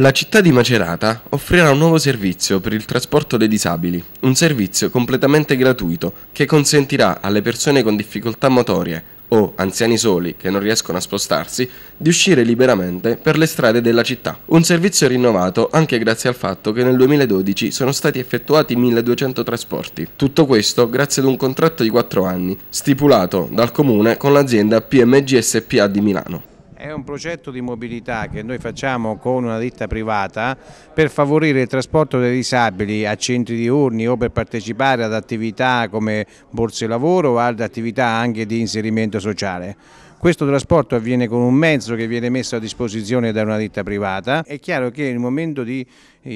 La città di Macerata offrirà un nuovo servizio per il trasporto dei disabili, un servizio completamente gratuito che consentirà alle persone con difficoltà motorie o anziani soli che non riescono a spostarsi di uscire liberamente per le strade della città. Un servizio rinnovato anche grazie al fatto che nel 2012 sono stati effettuati 1200 trasporti. Tutto questo grazie ad un contratto di 4 anni stipulato dal comune con l'azienda PMG SPA di Milano. È un progetto di mobilità che noi facciamo con una ditta privata per favorire il trasporto dei disabili a centri diurni o per partecipare ad attività come borse lavoro o ad attività anche di inserimento sociale. Questo trasporto avviene con un mezzo che viene messo a disposizione da una ditta privata. È chiaro che nel momento di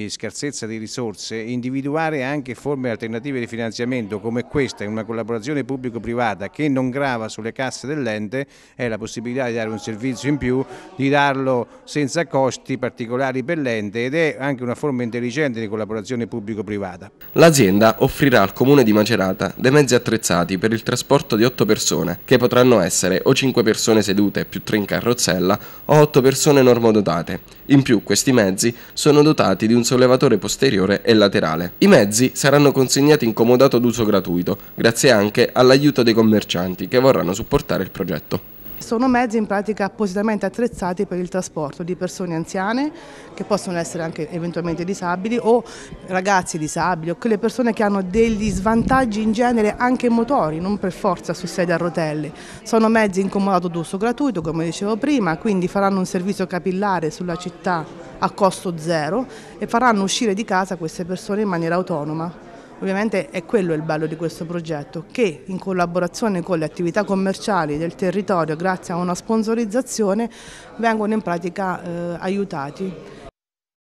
scarsezza di risorse, individuare anche forme alternative di finanziamento come questa, in una collaborazione pubblico-privata che non grava sulle casse dell'ente, è la possibilità di dare un servizio in più, di darlo senza costi particolari per l'ente ed è anche una forma intelligente di collaborazione pubblico-privata. L'azienda offrirà al comune di Macerata dei mezzi attrezzati per il trasporto di 8 persone, che potranno essere o 5 persone sedute più 3 in carrozzella o 8 persone normodotate. In più questi mezzi sono dotati di un un sollevatore posteriore e laterale. I mezzi saranno consegnati in comodato d'uso gratuito, grazie anche all'aiuto dei commercianti che vorranno supportare il progetto. Sono mezzi in pratica appositamente attrezzati per il trasporto di persone anziane che possono essere anche eventualmente disabili o ragazzi disabili o quelle persone che hanno degli svantaggi in genere anche motori, non per forza su sedia a rotelle. Sono mezzi in comodato d'uso gratuito come dicevo prima, quindi faranno un servizio capillare sulla città a costo zero e faranno uscire di casa queste persone in maniera autonoma. Ovviamente è quello il bello di questo progetto, che in collaborazione con le attività commerciali del territorio, grazie a una sponsorizzazione, vengono in pratica eh, aiutati.